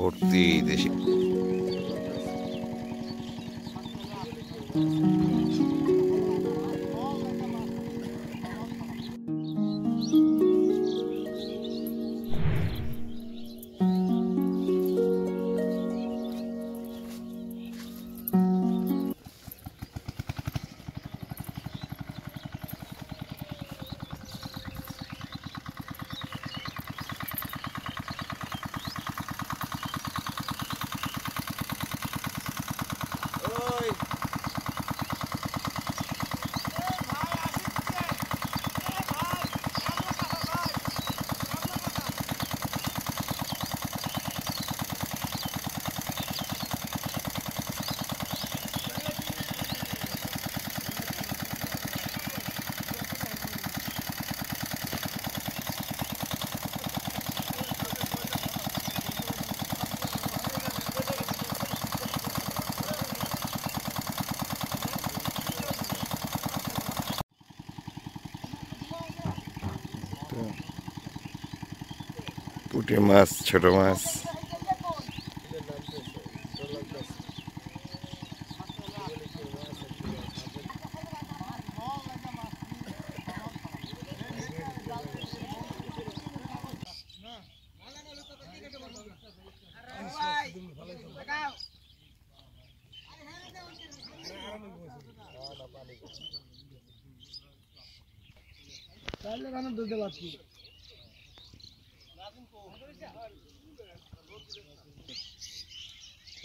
ভর্তি দেশে পুঁটি মাছ ছোট মাছ তাহলে কেন দুধে বাঁচবি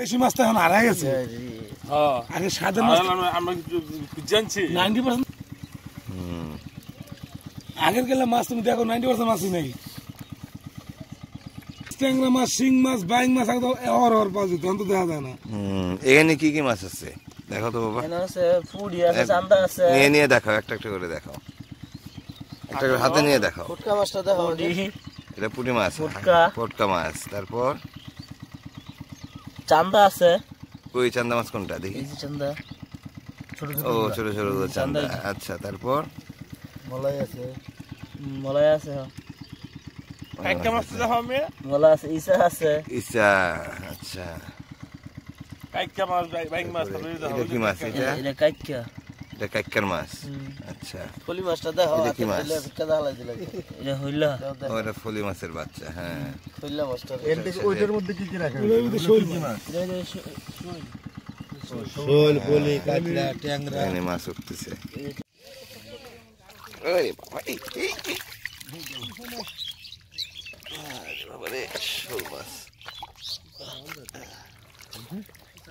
দেশি মাছ তো এখন হারা গেছে হ্যাঁ, হ্যাঁ। আগে সাদা মাছ জানছি নাইনটি পার্সেন্ট আগের গেলে মাছ তুমি দেখো নাইনটি পার্সেন্ট মাছই ট্যাংরা মাছ শিং মাছ বাইং মাছ একদম অর পাওয়া দেখা যায় না এখানে কি কি মাছ আছে দেখো তো বাবা নিয়ে নিয়ে একটা একটা করে দেখো একটা করে হাতে নিয়ে দেখো ফুটকা মাছটা দেখো এটা পুঁটি মাছ হ্যাঁ। ফুটকা ফুটকা মাছ তারপর চান্দা আছে ওই চান্দা মাছ কোনটা দেখি চান্দা ও ছোট ছোট চান্দা আচ্ছা তারপর মলাই আছে মলাই আছে হ্যাঁ। একটা মাছ তো হবে মলা আছে ইসা আছে ইসা আচ্ছা কাইকা মাছ বাইং মাছ এটা কি মাছ এটা এটা কাইকা এটা মাছ আচ্ছা ফলি মাছটা দেখো এটা কি মাছ এটা হইলা ও এটা ফলি মাছের বাচ্চা হ্যাঁ হইলা মাছটা এর ওইটার মধ্যে কি কি রাখা মাছ হ্যাঁ। কাতলা ট্যাংরা মাছ উঠতেছে আরে বাবা এই এই আরে বাবা রে মাছ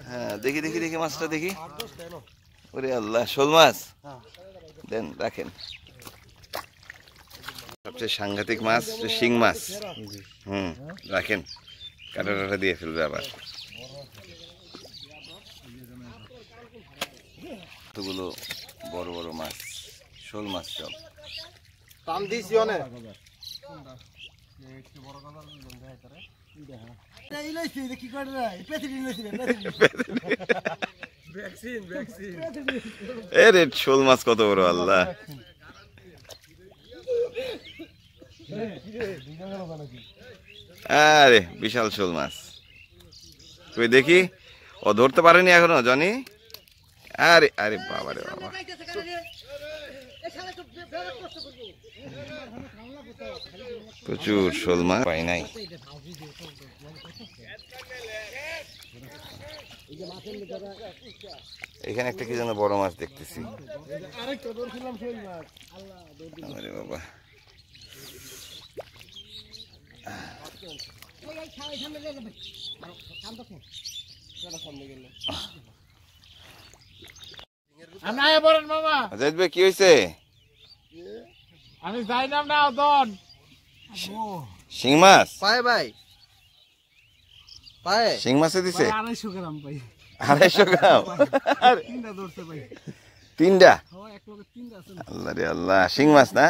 হ্যাঁ দেখি দেখি দেখি মাছটা দেখি ওরে আল্লাহ শোল মাছ হ্যাঁ। দেন রাখেন সবচেয়ে সাংঘাতিক মাছ শিং মাছ হুম রাখেন কাটাটা দিয়ে ফেলবে আবার এতগুলো বড় বড় মাছ শোল মাছ সব টান দিয়েছি অনেক কি করে এ রে শোল মাছ কত বড় আল্লাহ আরে বিশাল শোল মাছ তুই দেখি ও ধরতে পারেনি এখনো জানি আরে আরে বাবা রে বাবা প্রচুর শোল মাছ পাই নাই এখানে একটা কি যেন বড় মাছ দেখতেছি বাবা কি হয়েছে আমি যাই না দন শিং মাছ ভাই ভাই পায়ে শিং মাছে দিছে আড়াইশো গ্রাম গ্রাম তিনটা ধরছে ভাই তিনটা হ্যাঁ, আল্লাহ রে আল্লাহ শিং মাছ না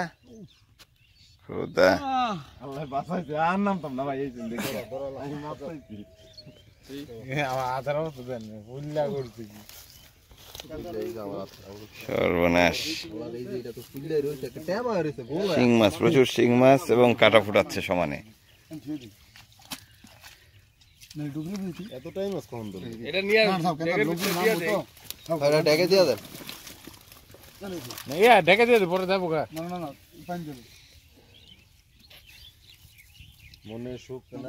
খোদা আল্লাহ বাঁচাইছে আর না ভাই এই সর্বনাশ শিং মাছ প্রচুর শিং মাছ এবং কাটা ফুটাচ্ছে সমানে মানে ডুবলি বুঝি এতটাই দিয়া হ্যাঁ, দে না ইয়া ডেকে দিয়া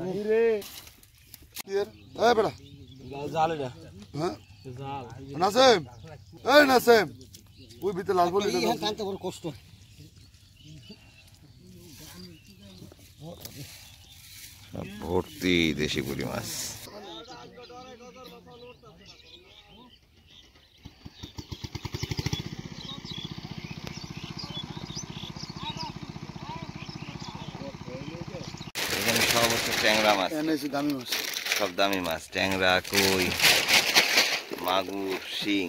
দে এ বেটা জাল এটা হ্যাঁ জাল নাসিম এই লাল বলি হ্যাঁ, কষ্ট ভর্তি দেশি পুরি মাছ সব ট্যাংরা মাছ দামি মাছ সব দামি মাছ ট্যাংরা কই মাগুর শিং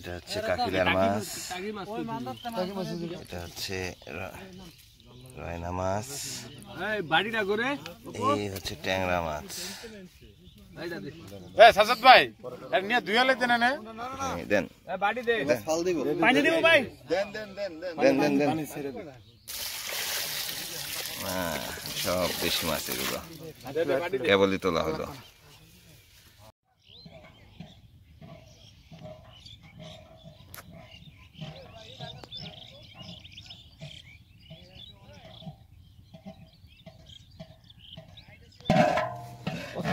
এটা হচ্ছে কাকিলার মাছ এটা হচ্ছে রয়না মাছ এই হচ্ছে ট্যাংরা মাছ দেন সব বেশি মাছ এগুলো কেবলই তোলা হলো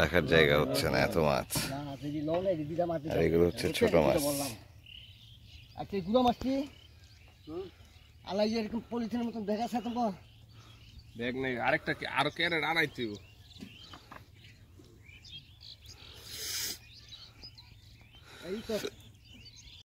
রাখার জায়গা হচ্ছে না এত মাছ আর এগুলো হচ্ছে ছোট মাছ আচ্ছা গুঁড়ো মাছ কি আলাই এরকম পলিথিনের মতন দেখা আছে তোমার দেখ নাই আরেকটা কি আর আরো ক্যারেট আনাইতে এই তো